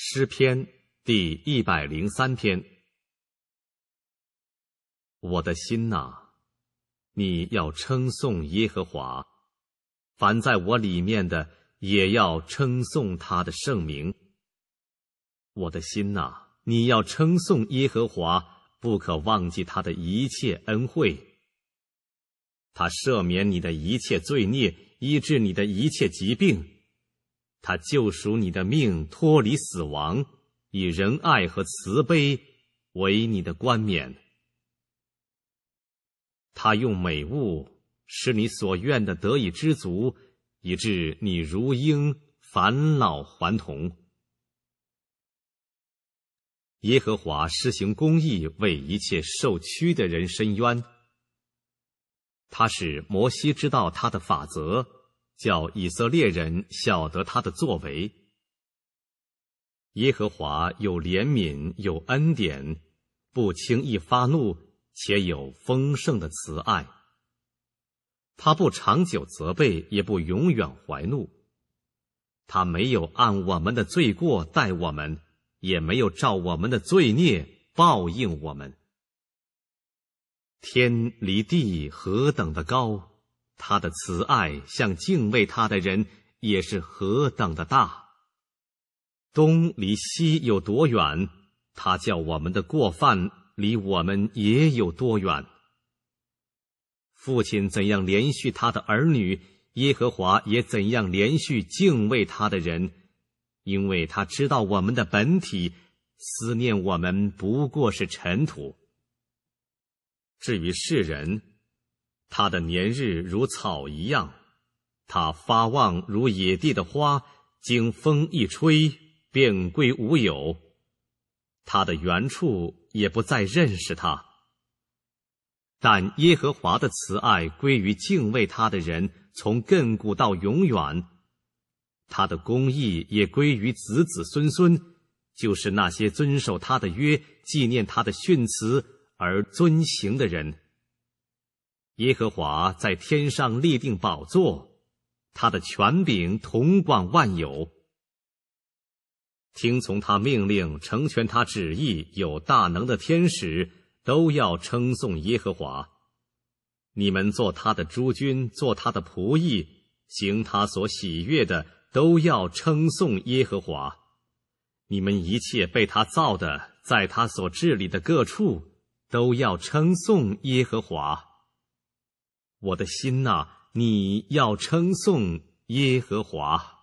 诗篇第一百零三篇，我的心呐，你要称颂耶和华，凡在我里面的也要称颂他的圣名。我的心呐，你要称颂耶和华，不可忘记他的一切恩惠。他赦免你的一切罪孽，医治你的一切疾病。他救赎你的命，脱离死亡，以仁爱和慈悲为你的冠冕。他用美物使你所愿的得以知足，以致你如鹰返老还童。耶和华施行公义，为一切受屈的人伸冤。他使摩西知道他的法则。叫以色列人晓得他的作为。耶和华有怜悯，有恩典，不轻易发怒，且有丰盛的慈爱。他不长久责备，也不永远怀怒。他没有按我们的罪过待我们，也没有照我们的罪孽报应我们。天离地何等的高！他的慈爱向敬畏他的人也是何等的大。东离西有多远，他叫我们的过犯离我们也有多远。父亲怎样连续他的儿女，耶和华也怎样连续敬畏他的人，因为他知道我们的本体思念我们不过是尘土。至于世人。他的年日如草一样，他发旺如野地的花，经风一吹便归无有。他的原处也不再认识他。但耶和华的慈爱归于敬畏他的人，从亘古到永远。他的公义也归于子子孙孙，就是那些遵守他的约、纪念他的训词而遵行的人。耶和华在天上立定宝座，他的权柄统管万有。听从他命令、成全他旨意、有大能的天使都要称颂耶和华。你们做他的诸君、做他的仆役、行他所喜悦的，都要称颂耶和华。你们一切被他造的，在他所治理的各处，都要称颂耶和华。我的心呐，你要称颂耶和华。